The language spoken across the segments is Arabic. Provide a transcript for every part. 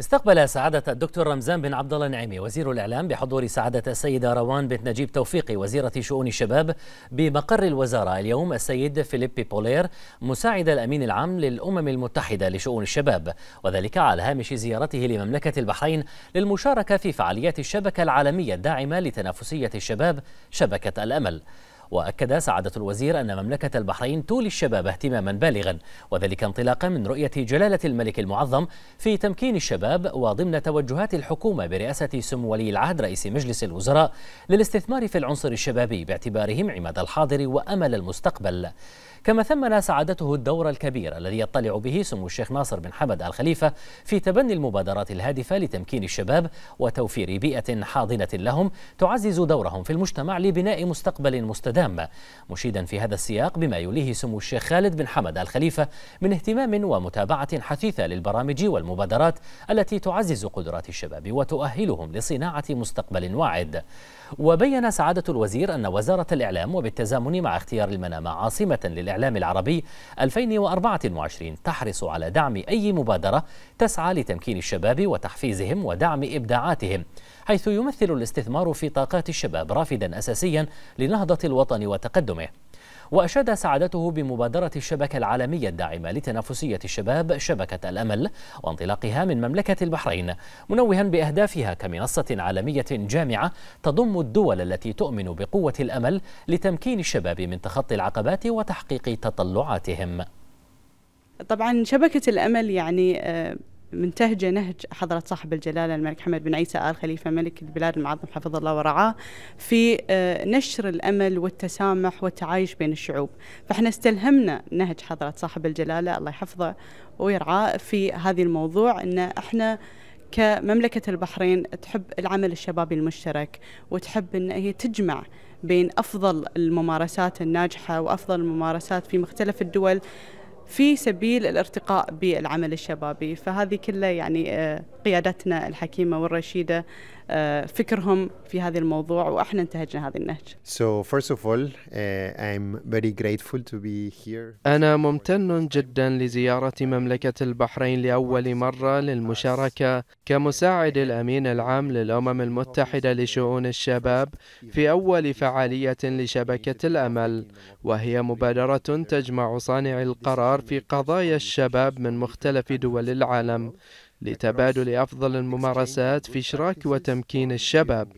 استقبل سعادة الدكتور رمزان بن عبد الله النعيمي وزير الإعلام بحضور سعادة السيدة روان بنت نجيب توفيقي وزيرة شؤون الشباب بمقر الوزارة اليوم السيد فيليب بولير مساعد الأمين العام للأمم المتحدة لشؤون الشباب وذلك على هامش زيارته لمملكة البحرين للمشاركة في فعاليات الشبكة العالمية الداعمة لتنافسية الشباب شبكة الأمل وأكد سعادة الوزير أن مملكة البحرين تولي الشباب اهتماما بالغا وذلك انطلاقا من رؤية جلالة الملك المعظم في تمكين الشباب وضمن توجهات الحكومة برئاسة سمو ولي العهد رئيس مجلس الوزراء للاستثمار في العنصر الشبابي باعتبارهم عماد الحاضر وأمل المستقبل كما ثمن سعادته الدور الكبير الذي يطلع به سمو الشيخ ناصر بن حمد آل خليفة في تبني المبادرات الهادفة لتمكين الشباب وتوفير بيئة حاضنة لهم تعزز دورهم في المجتمع لبناء مستقبل مستدام الإعدام مشيدا في هذا السياق بما يليه سمو الشيخ خالد بن حمد الخليفة من اهتمام ومتابعة حثيثة للبرامج والمبادرات التي تعزز قدرات الشباب وتؤهلهم لصناعة مستقبل واعد وبين سعادة الوزير أن وزارة الإعلام وبالتزامن مع اختيار المنامة عاصمة للإعلام العربي 2024 تحرص على دعم أي مبادرة تسعى لتمكين الشباب وتحفيزهم ودعم إبداعاتهم حيث يمثل الاستثمار في طاقات الشباب رافدا أساسيا لنهضة الوطن الوطن وتقدمه وأشاد سعادته بمبادرة الشبكة العالمية الداعمة لتنافسية الشباب شبكة الأمل وانطلاقها من مملكة البحرين منوها بأهدافها كمنصة عالمية جامعة تضم الدول التي تؤمن بقوة الأمل لتمكين الشباب من تخطي العقبات وتحقيق تطلعاتهم طبعا شبكة الأمل يعني آه، منتهجة نهج حضرة صاحب الجلالة الملك حمد بن عيسى آل خليفة ملك البلاد المعظم حفظه الله ورعاه في آه، نشر الأمل والتسامح والتعايش بين الشعوب فإحنا استلهمنا نهج حضرة صاحب الجلالة الله يحفظه ويرعاه في هذه الموضوع أن إحنا كمملكة البحرين تحب العمل الشبابي المشترك وتحب أن هي تجمع بين أفضل الممارسات الناجحة وأفضل الممارسات في مختلف الدول في سبيل الارتقاء بالعمل الشبابي فهذه كلها يعني آه، قيادتنا الحكيمة والرشيدة آه، فكرهم في هذا الموضوع واحنا انتهجنا هذا النهج. So first of all, uh, I'm very grateful to be here. أنا ممتن جدا لزيارة مملكة البحرين لأول مرة للمشاركة كمساعد الأمين العام للأمم المتحدة لشؤون الشباب في أول فعالية لشبكة الأمل وهي مبادرة تجمع صانعي القرار الحوار في قضايا الشباب من مختلف دول العالم لتبادل أفضل الممارسات في إشراك وتمكين الشباب،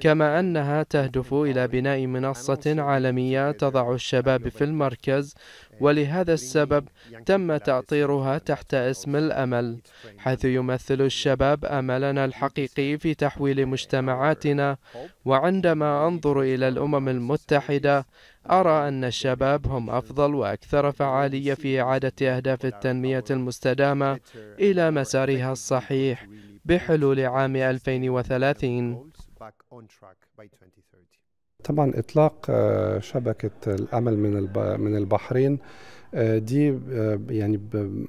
كما أنها تهدف إلى بناء منصة عالمية تضع الشباب في المركز ولهذا السبب تم تعطيرها تحت اسم الأمل حيث يمثل الشباب أملنا الحقيقي في تحويل مجتمعاتنا وعندما أنظر إلى الأمم المتحدة أرى أن الشباب هم أفضل وأكثر فعالية في إعادة أهداف التنمية المستدامة إلى مسارها الصحيح بحلول عام 2030 طبعا اطلاق آه، شبكه الامل من من البحرين آه، دي آه، يعني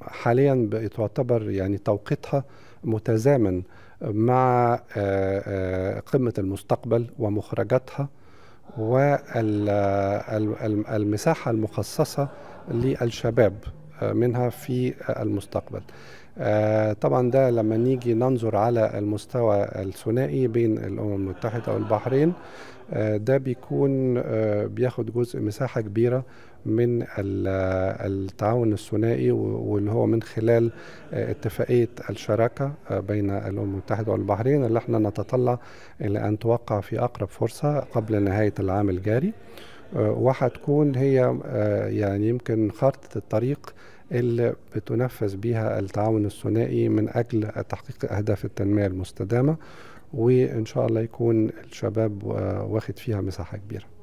حاليا تعتبر يعني توقيتها متزامن مع قمه المستقبل ومخرجاتها والمساحه المخصصه للشباب منها في المستقبل آه، طبعا ده لما نيجي ننظر على المستوى الثنائي بين الامم المتحده والبحرين آه، ده بيكون آه، بياخد جزء مساحه كبيره من التعاون الثنائي واللي هو من خلال اتفاقيه الشراكه بين الامم المتحده والبحرين اللي احنا نتطلع الى ان توقع في اقرب فرصه قبل نهايه العام الجاري وهتكون هي يعني يمكن خارطه الطريق اللي بتنفذ بيها التعاون الثنائي من أجل تحقيق أهداف التنمية المستدامة وإن شاء الله يكون الشباب آه، واخد فيها مساحة كبيرة